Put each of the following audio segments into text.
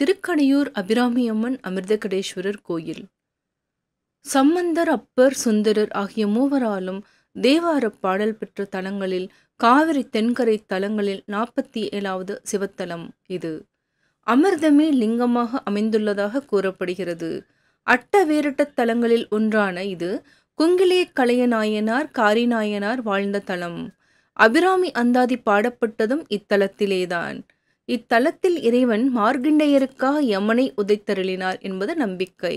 திருக்கடையூர் அபிராமியம்மன் அமிர்தகடேஸ்வரர் கோயில் சம்பந்தர் அப்பர் சுந்தரர் ஆகிய மூவராலும் தேவார பாடல் பெற்ற தலங்களில் காவிரி தென்கரை தலங்களில் நாற்பத்தி ஏழாவது சிவத்தலம் இது அமிர்தமே லிங்கமாக அமைந்துள்ளதாக கூறப்படுகிறது அட்ட வேரட்ட தலங்களில் ஒன்றான இது குங்கிலே கலையநாயனார் காரிநாயனார் வாழ்ந்த தலம் அபிராமி அந்தாதி பாடப்பட்டதும் இத்தலத்திலேதான் இத்தலத்தில் இறைவன் மார்கண்டேயருக்காக யமனை உதைத்தருளினார் என்பது நம்பிக்கை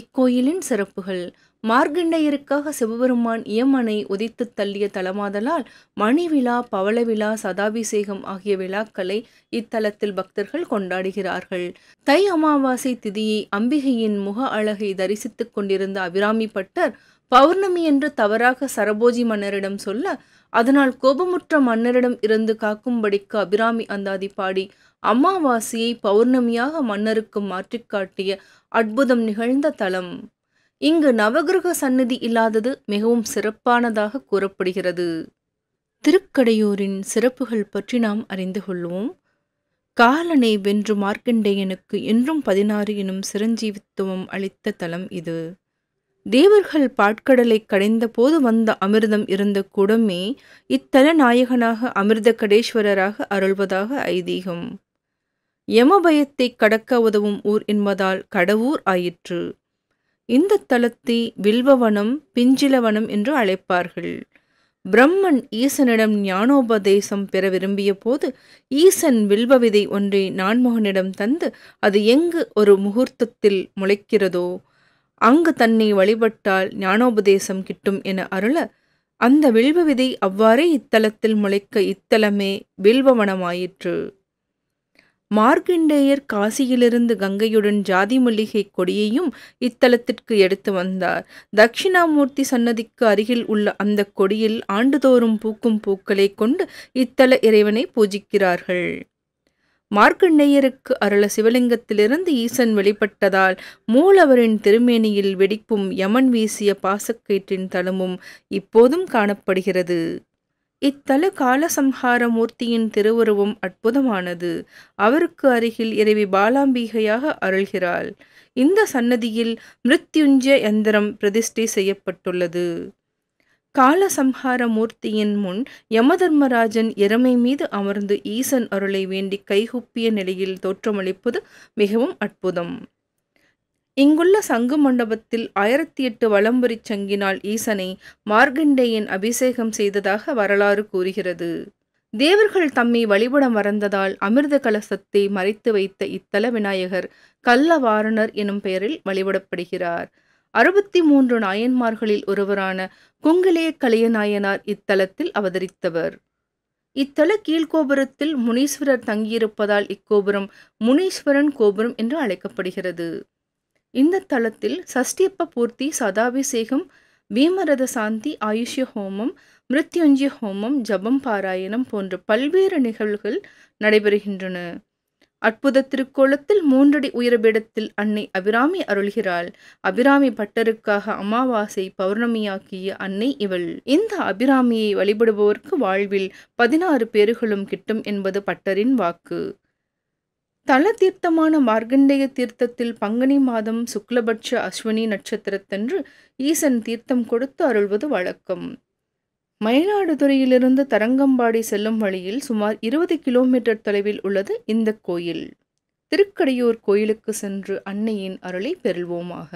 இக்கோயிலின் சிறப்புகள் மார்கண்டையருக்காக சிவபெருமான் இயமனை உதைத்து தள்ளிய தலமாதலால் மணிவிழா பவளவிழா சதாபிஷேகம் ஆகிய விழாக்களை இத்தலத்தில் பக்தர்கள் கொண்டாடுகிறார்கள் தை அமாவாசை திதியை அம்பிகையின் முக அழகை தரிசித்துக் கொண்டிருந்த அபிராமி பட்டர் பௌர்ணமி என்று தவறாக சரபோஜி மன்னரிடம் சொல்ல அதனால் கோபமுற்ற மன்னரிடம் இருந்து காக்கும்படிக்கு அபிராமி அந்தாதி பாடி அமாவாசையை பௌர்ணமியாக மன்னருக்கு மாற்றிக் காட்டிய அற்புதம் நிகழ்ந்த தலம் இங்கு நவகிரக சந்நிதி இல்லாதது மிகவும் சிறப்பானதாக கூறப்படுகிறது திருக்கடையூரின் சிறப்புகள் பற்றி நாம் அறிந்து கொள்வோம் காலனை வென்று மார்க்கண்டேயனுக்கு என்றும் பதினாறு எனும் சிரஞ்சீவித்துவம் அளித்த தலம் இது தேவர்கள் பாட்கடலை கடைந்தபோது வந்த அமிர்தம் இருந்த குடமே இத்தல நாயகனாக அமிர்த கடேஸ்வரராக அருள்வதாக ஐதீகம் யமபயத்தை கடக்க உதவும் ஊர் என்பதால் கடவுர் ஆயிற்று இந்த தலத்தை வில்வவனம் பிஞ்சிலவனம் என்று அழைப்பார்கள் பிரம்மன் ஈசனிடம் ஞானோபதேசம் பெற விரும்பிய போது ஈசன் வில்வ விதை ஒன்றை நான்முகனிடம் தந்து அது எங்கு ஒரு முகூர்த்தத்தில் முளைக்கிறதோ அங்கு தன்னை வழிபட்டால் ஞானோபதேசம் கிட்டும் என அருள அந்த வில்வ விதை அவ்வாறே இத்தலத்தில் முளைக்க இத்தலமே வில்வவனமாயிற்று மார்க்கண்டேயர் காசியிலிருந்து கங்கையுடன் ஜாதி மல்லிகை கொடியையும் இத்தலத்திற்கு எடுத்து வந்தார் தட்சிணாமூர்த்தி சன்னதிக்கு அருகில் உள்ள அந்த கொடியில் ஆண்டுதோறும் பூக்கும் பூக்களை கொண்டு இத்தல இறைவனை பூஜிக்கிறார்கள் மார்க்கண்டேயருக்கு அருள சிவலிங்கத்திலிருந்து ஈசன் வெளிப்பட்டதால் மூலவரின் திருமேனியில் வெடிப்பும் யமன் வீசிய பாசக்கயிற்றின் தளமும் இப்போதும் காணப்படுகிறது இத்தல காலசம்ஹார மூர்த்தியின் திருவுருவம் அற்புதமானது அவருக்கு அருகில் இறைவி பாலாம்பிகையாக அருள்கிறாள் இந்த சன்னதியில் மிருத்யுஞ்ச யந்திரம் பிரதிஷ்டை செய்யப்பட்டுள்ளது காலசம்ஹார மூர்த்தியின் முன் யமதர்மராஜன் இறமை மீது அமர்ந்து ஈசன் அருளை வேண்டி கைகுப்பிய நிலையில் தோற்றமளிப்பது மிகவும் அற்புதம் இங்குள்ள சங்கு மண்டபத்தில் ஆயிரத்தி எட்டு வளம்புரிச் சங்கினால் ஈசனை மார்கண்டேயன் அபிஷேகம் செய்ததாக வரலாறு கூறுகிறது தேவர்கள் தம்மை வழிபட மறந்ததால் அமிர்த கலசத்தை மறைத்து வைத்த இத்தல விநாயகர் கல்லவாரணர் எனும் பெயரில் வழிபடப்படுகிறார் அறுபத்தி மூன்று நாயன்மார்களில் ஒருவரான கலைய கலையநாயனார் இத்தலத்தில் அவதரித்தவர் இத்தல கீழ்கோபுரத்தில் முனீஸ்வரர் தங்கியிருப்பதால் இக்கோபுரம் முனீஸ்வரன் கோபுரம் என்று அழைக்கப்படுகிறது இந்த தலத்தில் சஷ்டியப்ப பூர்த்தி சதாபிஷேகம் பீமரத சாந்தி ஆயுஷ்ய ஹோமம் மிருத்யுஞ்சய ஹோமம் ஜபம் பாராயணம் போன்ற பல்வேறு நிகழ்வுகள் நடைபெறுகின்றன அற்புத திருக்கோலத்தில் மூன்றடி உயரபிடத்தில் அன்னை அபிராமி அருள்கிறாள் அபிராமி பட்டருக்காக அமாவாசை பௌர்ணமியாக்கிய அன்னை இவள் இந்த அபிராமியை வழிபடுபவர்க்கு வாழ்வில் பதினாறு பேர்களும் கிட்டும் என்பது பட்டரின் வாக்கு தல தீர்த்தமான மார்கண்டேய தீர்த்தத்தில் பங்குனி மாதம் சுக்லபட்ச அஸ்வினி நட்சத்திரத்தன்று ஈசன் தீர்த்தம் கொடுத்து அருள்வது வழக்கம் மயிலாடுதுறையிலிருந்து தரங்கம்பாடி செல்லும் வழியில் சுமார் இருபது கிலோமீட்டர் தொலைவில் உள்ளது இந்த கோயில் திருக்கடையூர் கோயிலுக்கு சென்று அன்னையின் அருளை பெறுவோமாக